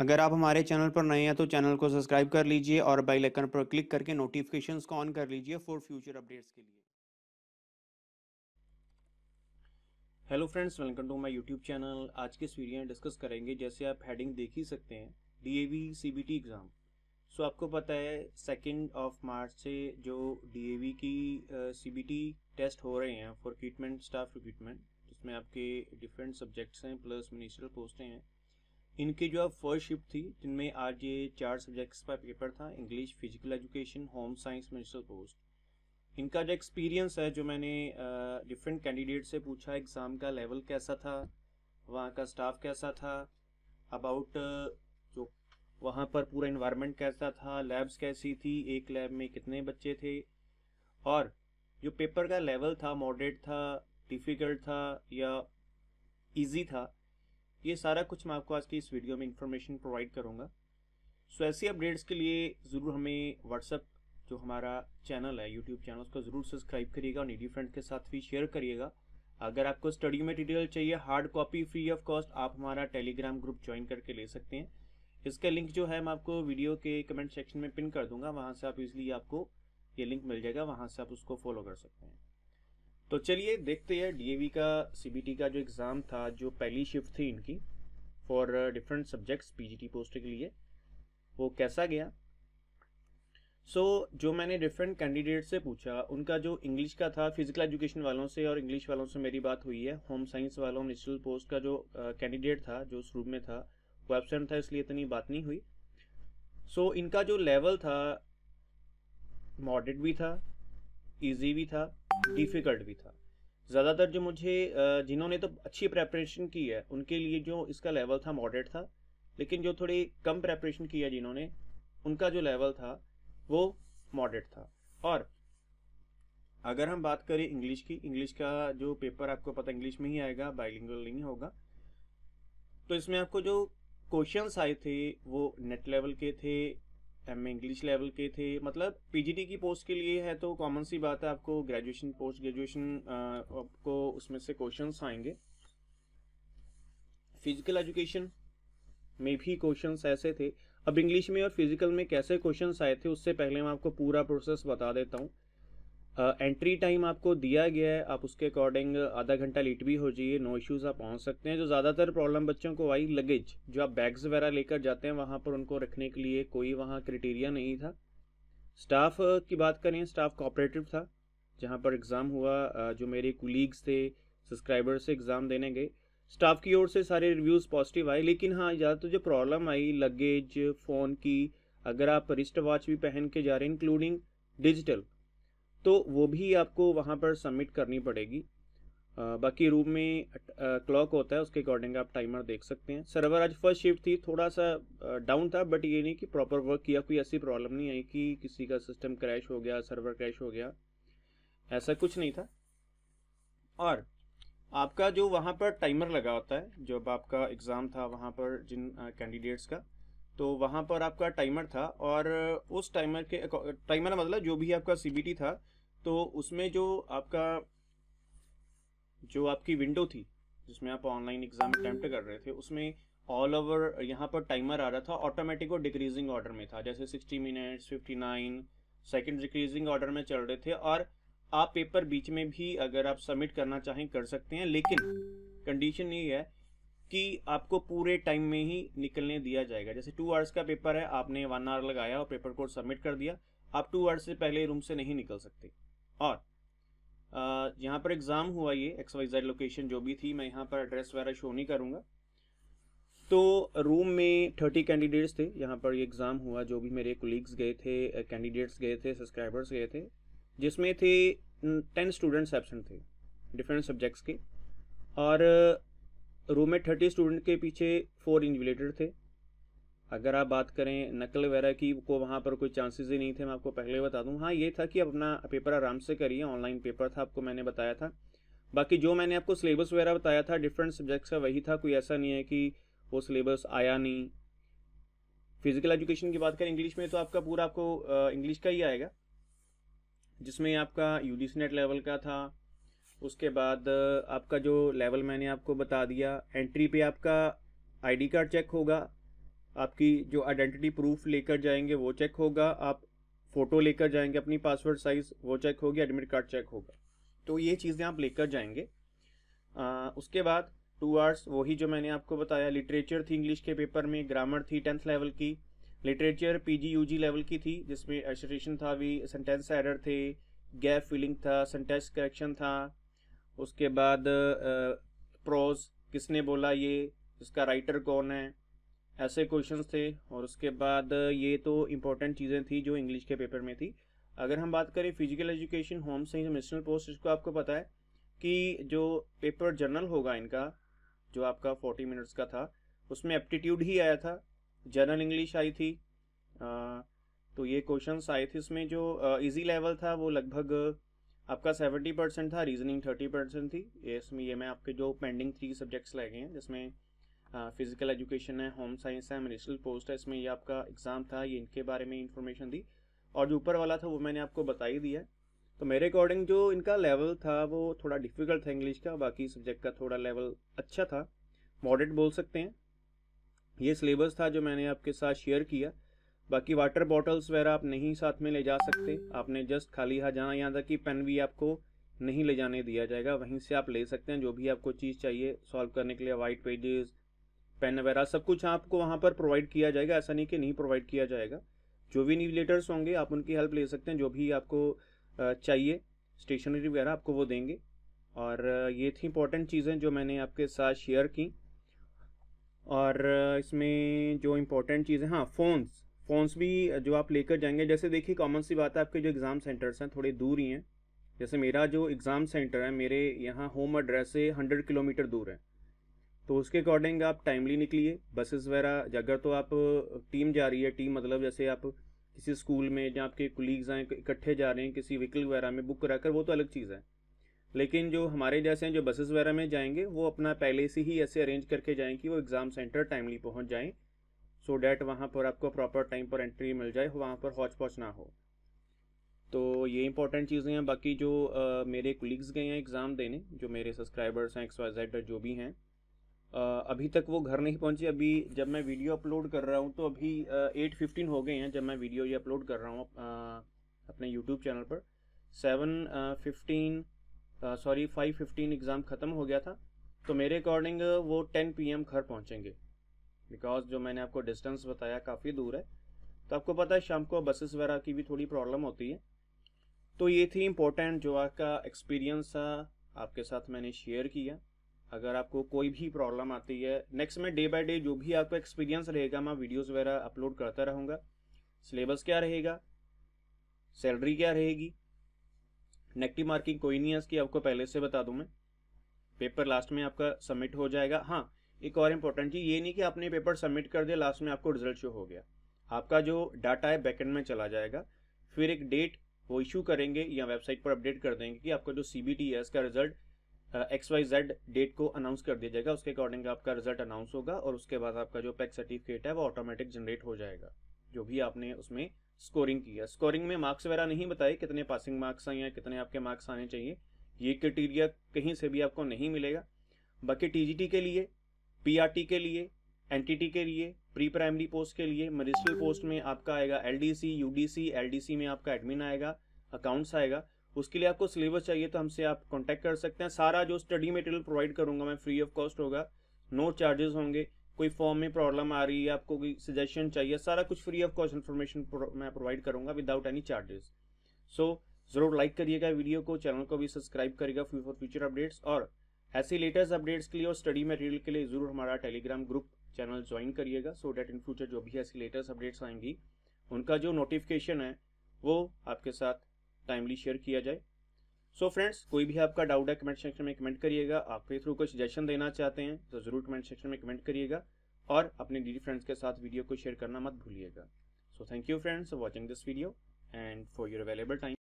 अगर आप हमारे चैनल पर नए हैं तो चैनल को सब्सक्राइब कर लीजिए और बेल आइकन पर क्लिक करके नोटिफिकेशंस को ऑन कर लीजिए फॉर फ्यूचर अपडेट्स के लिए hello friends welcome to my YouTube channel आज के इस वीडियो में डिस्कस करेंगे जैसे आप हेडिंग देख ही सकते हैं डीएवी सीबीटी एग्ज़ाम सो आपको पता है सेकेंड ऑफ मार्च से जो वी की बी uh, टेस्ट हो रहे हैं फॉर रिक्रूटमेंट स्टाफ रिक्रूटमेंट जिसमें आपके डिफरेंट सब्जेक्ट्स हैं प्लस मिनिस्टर पोस्टें हैं इनकी जो फर्स्ट शिफ्ट थी जिनमें आज ये चार सब्जेक्ट्स का पेपर था English physical education home science minister post इनका जो एक्सपीरियंस है जो मैंने डिफरेंट कैंडिडेट से पूछा एग्ज़ाम का लेवल कैसा था वहाँ का स्टाफ कैसा था अबाउट जो वहाँ पर पूरा इन्वायरमेंट कैसा था लैब्स कैसी थी एक लैब में कितने बच्चे थे और जो पेपर का लेवल था मॉडरेट था डिफ़िकल्ट था या ईजी था ये सारा कुछ मैं आपको आज की इस वीडियो में इंफॉर्मेशन प्रोवाइड करूँगा सो ऐसी अपडेट्स के लिए ज़रूर हमें व्हाट्सअप जो हमारा चैनल है यूट्यूब चैनल उसको ज़रूर सब्सक्राइब करिएगा और निडी फ्रेंड के साथ भी शेयर करिएगा अगर आपको स्टडी मटेरियल चाहिए hard copy free of cost आप हमारा टेलीग्राम ग्रुप ज्वाइन करके ले सकते हैं इसका लिंक जो है मैं आपको वीडियो के कमेंट सेक्शन में पिन कर दूंगा वहाँ से आप इजली आपको ये लिंक मिल जाएगा वहाँ से आप उसको फॉलो कर सकते हैं तो चलिए देखते हैं डीएवी का सीबीटी का जो एग्ज़ाम था जो पहली शिफ्ट थी इनकी for different subjects PGT post के लिए वो कैसा गया सो so, जो मैंने डिफरेंट कैंडिडेट से पूछा उनका जो इंग्लिश का था फिजिकल एजुकेशन वालों से और इंग्लिश वालों से मेरी बात हुई है होम साइंस वालों नेशनल पोस्ट का जो कैंडिडेट uh, था जो शुरू में था वो एबसेंट था इसलिए इतनी बात नहीं हुई सो so, इनका जो लेवल था मॉडरेट भी था इजी भी था डिफ़िकल्ट भी था ज़्यादातर जो मुझे जिन्होंने तो अच्छी प्रेपरेशन की है उनके लिए जो इसका लेवल था मॉडरेट था लेकिन जो थोड़ी कम प्रेपरेशन की है जिन्होंने उनका जो लेवल था वो मॉडरेट था और अगर हम बात करें इंग्लिश की इंग्लिश का जो पेपर आपको पता इंग्लिश में ही आएगा बाइलिंगल नहीं होगा तो इसमें आपको जो क्वेश्चन आए थे वो नेट लेवल के थे एम इंग्लिश लेवल के थे मतलब पीजीटी की पोस्ट के लिए है तो कॉमन सी बात है आपको ग्रेजुएशन पोस्ट ग्रेजुएशन आपको उसमें से क्वेश्चंस आएंगे फिजिकल एजुकेशन में भी क्वेश्चंस ऐसे थे अब इंग्लिश में और फिजिकल में कैसे क्वेश्चंस आए थे उससे पहले मैं आपको पूरा प्रोसेस बता देता हूँ एंट्री uh, टाइम आपको दिया गया है आप उसके अकॉर्डिंग आधा घंटा लेट भी हो जाइए नो इश्यूज़ आप पहुंच सकते हैं जो ज़्यादातर प्रॉब्लम बच्चों को आई लगेज जो आप बैग्स वगैरह लेकर जाते हैं वहाँ पर उनको रखने के लिए कोई वहाँ क्रिटेरिया नहीं था स्टाफ की बात करें स्टाफ कोऑपरेटिव था जहाँ पर एग्ज़ाम हुआ जो मेरे कुलीग्स थे सब्सक्राइबर से एग्ज़ाम देने गए स्टाफ की ओर से सारे रिव्यूज़ पॉजिटिव आए लेकिन हाँ ज़्यादातर तो जो प्रॉब्लम आई लगेज फ़ोन की अगर आप रिस्ट वॉच भी पहन के जा रहे हैं इंक्लूडिंग डिजिटल तो वो भी आपको वहाँ पर सबमिट करनी पड़ेगी बाकी रूम में क्लॉक होता है उसके अकॉर्डिंग आप टाइमर देख सकते हैं सर्वर आज फर्स्ट शिफ्ट थी थोड़ा सा डाउन था बट ये नहीं कि प्रॉपर वर्क किया कोई ऐसी प्रॉब्लम नहीं आई कि किसी का सिस्टम क्रैश हो गया सर्वर क्रैश हो गया ऐसा कुछ नहीं था और आपका जो वहाँ पर टाइमर लगा होता है जब आपका एग्ज़ाम था वहाँ पर जिन कैंडिडेट्स का तो वहाँ पर आपका टाइमर था और उस टाइमर के टाइमर मतलब जो भी आपका सी था तो उसमें जो आपका जो आपकी विंडो थी जिसमें आप ऑनलाइन एग्जाम अटैम्प्ट कर रहे थे उसमें ऑल ओवर यहाँ पर टाइमर आ रहा था ऑटोमेटिक और डिक्रीजिंग ऑर्डर में था जैसे 60 मिनट्स 59 सेकेंड डिक्रीजिंग ऑर्डर में चल रहे थे और आप पेपर बीच में भी अगर आप सबमिट करना चाहें कर सकते हैं लेकिन कंडीशन ये है कि आपको पूरे टाइम में ही निकलने दिया जाएगा जैसे टू आवर्स का पेपर है आपने वन आवर लगाया और पेपर कोड सबमिट कर दिया आप टू आवर्स से पहले रूम से नहीं निकल सकते और यहाँ पर एग्ज़ाम हुआ ये एक्स वाई जेड लोकेशन जो भी थी मैं यहाँ पर एड्रेस वगैरह शो नहीं करूँगा तो रूम में थर्टी कैंडिडेट्स थे यहाँ पर ये एग्ज़ाम हुआ जो भी मेरे कोलीग्स गए थे कैंडिडेट्स गए थे सब्सक्राइबर्स गए थे जिसमें थे टेन स्टूडेंट्स एबसेंट थे डिफरेंट सब्जेक्ट्स के और रूम में थर्टी स्टूडेंट के पीछे फोर इन्विलेटर थे अगर आप बात करें नकल वगैरह की को वहाँ पर कोई चांसेस ही नहीं थे मैं आपको पहले बता दूँ हाँ ये था कि आप अपना पेपर आराम से करिए ऑनलाइन पेपर था आपको मैंने बताया था बाकी जो मैंने आपको सिलेबस वगैरह बताया था डिफरेंट सब्जेक्ट्स का वही था कोई ऐसा नहीं है कि वो सिलेबस आया नहीं फिजिकल एजुकेशन की बात करें इंग्लिश में तो आपका पूरा आपको इंग्लिश का ही आएगा जिसमें आपका यू नेट लेवल का था उसके बाद आपका जो लेवल मैंने आपको बता दिया एंट्री पे आपका आईडी कार्ड चेक होगा आपकी जो आइडेंटिटी प्रूफ लेकर जाएंगे वो चेक होगा आप फ़ोटो लेकर जाएंगे अपनी पासवर्ड साइज़ वो चेक होगी एडमिट कार्ड चेक होगा तो ये चीज़ें आप लेकर जाएंगे आ, उसके बाद टू आर्स वही जो मैंने आपको बताया लिटरेचर थी इंग्लिश के पेपर में ग्रामर थी टेंथ लेवल की लिटरेचर पीजी यूजी लेवल की थी जिसमें एसोसिएशन था भी सेंटेंस एरर थे गैप फिलिंग था सेंटेंस करेक्शन था उसके बाद प्रोज किसने बोला ये इसका राइटर कौन है ऐसे क्वेश्चंस थे और उसके बाद ये तो इम्पोर्टेंट चीज़ें थी जो इंग्लिश के पेपर में थी अगर हम बात करें physical education home science ministerial post इसको आपको पता है कि जो पेपर जर्नल होगा इनका जो आपका फोर्टी मिनट्स का था उसमें एप्टीट्यूड ही आया था जनरल इंग्लिश आई थी आ, तो ये क्वेश्चंस आए थे इसमें जो इजी लेवल था वो लगभग आपका 70 परसेंट था रीजनिंग 30 परसेंट थी इसमें ये मैं आपके जो पेंडिंग थ्री सब्जेक्ट्स लगे हैं जिसमें फिजिकल एजुकेशन है होम साइंस है मिनिस्ट्रल पोस्ट है इसमें ये आपका एग्ज़ाम था ये इनके बारे में इन्फॉर्मेशन थी और जो ऊपर वाला था वो मैंने आपको बता ही दिया तो मेरे अकॉर्डिंग जो इनका लेवल था वो थोड़ा डिफ़िकल्ट था इंग्लिश का बाकी सब्जेक्ट का थोड़ा लेवल अच्छा था मॉडरेट बोल सकते हैं ये सिलेबस था जो मैंने आपके साथ शेयर किया बाकी वाटर बॉटल्स वगैरह आप नहीं साथ में ले जा सकते आपने जस्ट खाली हाथ जाना यहाँ तक कि पेन भी आपको नहीं ले जाने दिया जाएगा वहीं से आप ले सकते हैं जो भी आपको चीज़ चाहिए सॉल्व करने के लिए वाइट पेजेस पेन वगैरह सब कुछ आपको वहाँ पर प्रोवाइड किया जाएगा ऐसा नहीं कि नहीं प्रोवाइड किया जाएगा जो भी न्यूलेटर्स होंगे आप उनकी हेल्प ले सकते हैं जो भी आपको चाहिए स्टेशनरी वगैरह आपको वो देंगे और ये थी इंपॉर्टेंट चीज़ें जो मैंने आपके साथ शेयर की और इसमें जो इम्पोर्टेंट चीज़ें हाँ फ़ोन्स फ़ोन्स भी जो आप लेकर जाएंगे जैसे देखिए कॉमन सी बात है आपके जो एग्ज़ाम सेंटर्स हैं थोड़े दूर ही हैं जैसे मेरा जो एग्ज़ाम सेंटर है मेरे यहाँ होम एड्रेस से हंड्रेड किलोमीटर दूर है तो उसके अकॉर्डिंग आप टाइमली निकलिए बसेस वगैरह अगर तो आप टीम जा रही है टीम मतलब जैसे आप किसी स्कूल में जहाँ आपके कुलीग्स हैं इकट्ठे जा रहे हैं किसी व्हीकल वगैरह में बुक करा कर वो तो अलग चीज़ है लेकिन जो हमारे जैसे हैं जो बसेस वगैरह में जाएंगे वो अपना पहले से ही ऐसे अरेंज करके जाएँ कि वो एग्ज़ाम सेंटर टाइमली पहुँच जाएँ सो डैट वहाँ पर आपको प्रॉपर टाइम पर एंट्री मिल जाए वहाँ पर हौच पॉच ना हो तो ये इंपॉर्टेंट चीज़ें हैं बाकी जो आ, मेरे कुलीग्स गए हैं एग्ज़ाम देने जो मेरे सब्सक्राइबर्स हैं एक्स वाई जेड जो भी हैं अभी तक वो घर नहीं पहुँचे अभी जब मैं वीडियो अपलोड कर रहा हूँ तो अभी एट फिफ्टीन हो गए हैं जब मैं वीडियो ये अपलोड कर रहा हूँ अपने यूट्यूब चैनल पर seven fifteen sorry five fifteen exam ख़त्म हो गया था तो मेरे अकॉर्डिंग वो टेन पी एम घर पहुँचेंगे बिकॉज जो मैंने आपको डिस्टेंस बताया काफ़ी दूर है तो आपको पता है शाम को बसेस वगैरह की भी थोड़ी प्रॉब्लम होती है तो ये थी इम्पोर्टेंट जो आपका एक्सपीरियंस था आपके साथ मैंने शेयर किया अगर आपको कोई भी प्रॉब्लम आती है नेक्स्ट में डे बाय डे जो भी आपका एक्सपीरियंस रहेगा मैं वीडियोस वगैरह अपलोड करता रहूँगा सिलेबस क्या रहेगा सैलरी क्या रहेगी नेगेटिव मार्किंग कोई नहीं है इसकी आपको पहले से बता दूँ मैं पेपर लास्ट में आपका सबमिट हो जाएगा हाँ एक और इम्पोर्टेंट चीज़ ये नहीं कि आपने पेपर सबमिट कर दिया लास्ट में आपको रिजल्ट शो हो गया आपका जो डाटा है बैकेंड में चला जाएगा फिर एक डेट वो इशू करेंगे या वेबसाइट पर अपडेट कर देंगे कि आपका जो सी बी टी है इसका result X Y Z date को अनाउंस कर दिया जाएगा उसके अकॉर्डिंग आपका रिजल्ट अनाउंस होगा और उसके बाद आपका जो पैक सर्टिफिकेट है वो ऑटोमेटिक जनरेट हो जाएगा जो भी आपने उसमें स्कोरिंग किया स्कोरिंग में मार्क्स वगैरह नहीं बताए कितने पासिंग मार्क्स आए या कितने आपके मार्क्स आने चाहिए ये क्रिटीरिया कहीं से भी आपको नहीं मिलेगा बाकी टीजीटी के लिए पीआरटी के लिए एनटीटी के लिए प्री प्राइमरी पोस्ट के लिए मजिस्ट्रल पोस्ट में आपका आएगा एलडीसी यूडीसी एलडीसी में आपका एडमिन आएगा अकाउंट्स आएगा उसके लिए आपको सिलेबस चाहिए तो हमसे आप कॉन्टैक्ट कर सकते हैं सारा जो स्टडी मटेरियल प्रोवाइड करूंगा मैं फ्री ऑफ कॉस्ट होगा नो चार्जेस होंगे कोई फॉर्म में प्रॉब्लम आ रही है आपको कोई सजेशन चाहिए सारा कुछ फ्री ऑफ कॉस्ट इन्फॉर्मेशन मैं प्रोवाइड करूंगा विदाउट एनी चार्जेस सो जरूर लाइक करिएगा वीडियो को चैनल को भी सब्सक्राइब करिएगा फॉर फ्यूचर अपडेट्स और ऐसी लेटेस्ट अपडेट्स के लिए और स्टडी मटेरियल के लिए जरूर हमारा टेलीग्राम ग्रुप चैनल ज्वाइन करिएगा सो डैट इन फ्यूचर जो भी ऐसी लेटेस्ट अपडेट्स आएंगी उनका जो नोटिफिकेशन है वो आपके साथ टाइमली शेयर किया जाए सो so फ्रेंड्स कोई भी आपका डाउट है कमेंट सेक्शन में कमेंट करिएगा आपके थ्रू कोई सजेशन देना चाहते हैं तो ज़रूर कमेंट सेक्शन में कमेंट करिएगा और अपने डीडी फ्रेंड्स के साथ वीडियो को शेयर करना मत भूलिएगा so thank you friends for watching this video and for your available time